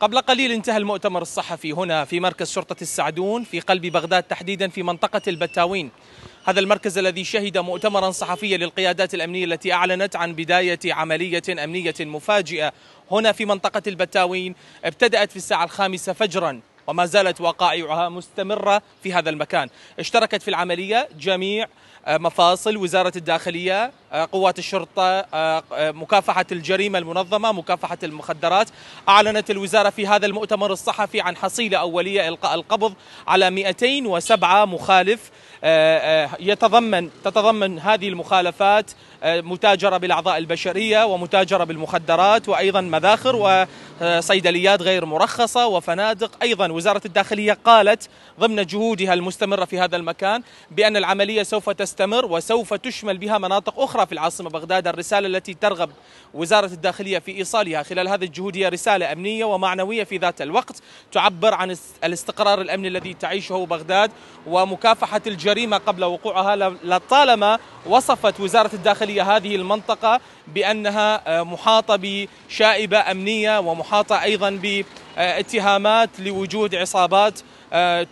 قبل قليل انتهى المؤتمر الصحفي هنا في مركز شرطة السعدون في قلب بغداد تحديدا في منطقة البتاوين هذا المركز الذي شهد مؤتمرا صحفيا للقيادات الأمنية التي أعلنت عن بداية عملية أمنية مفاجئة هنا في منطقة البتاوين ابتدأت في الساعة الخامسة فجرا وما زالت وقائعها مستمرة في هذا المكان اشتركت في العملية جميع مفاصل وزارة الداخلية آه، قوات الشرطه آه، آه، مكافحه الجريمه المنظمه مكافحه المخدرات اعلنت الوزاره في هذا المؤتمر الصحفي عن حصيله اوليه القاء القبض على 207 مخالف يتضمن تتضمن هذه المخالفات متاجرة بالأعضاء البشرية ومتاجرة بالمخدرات وأيضا مذاخر وصيدليات غير مرخصة وفنادق أيضا وزارة الداخلية قالت ضمن جهودها المستمرة في هذا المكان بأن العملية سوف تستمر وسوف تشمل بها مناطق أخرى أخرى في العاصمة بغداد الرسالة التي ترغب وزارة الداخلية في إيصالها خلال هذه الجهود هي رسالة أمنية ومعنوية في ذات الوقت تعبر عن الاستقرار الأمني الذي تعيشه بغداد ومكافحة الجريمة قبل وقوعها لطالما وصفت وزارة الداخلية هذه المنطقة بأنها آه، محاطة بشائبة أمنية ومحاطة أيضا ب آه، اتهامات لوجود عصابات آه،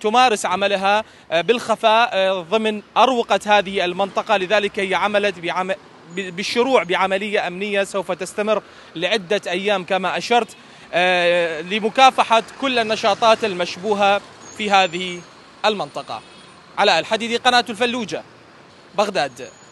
تمارس عملها آه، بالخفاء ضمن أروقة هذه المنطقة لذلك هي عملت بعمل بالشروع بعملية أمنية سوف تستمر لعدة أيام كما أشرت لمكافحة كل النشاطات المشبوهة في هذه المنطقة على الحديد قناة الفلوجة بغداد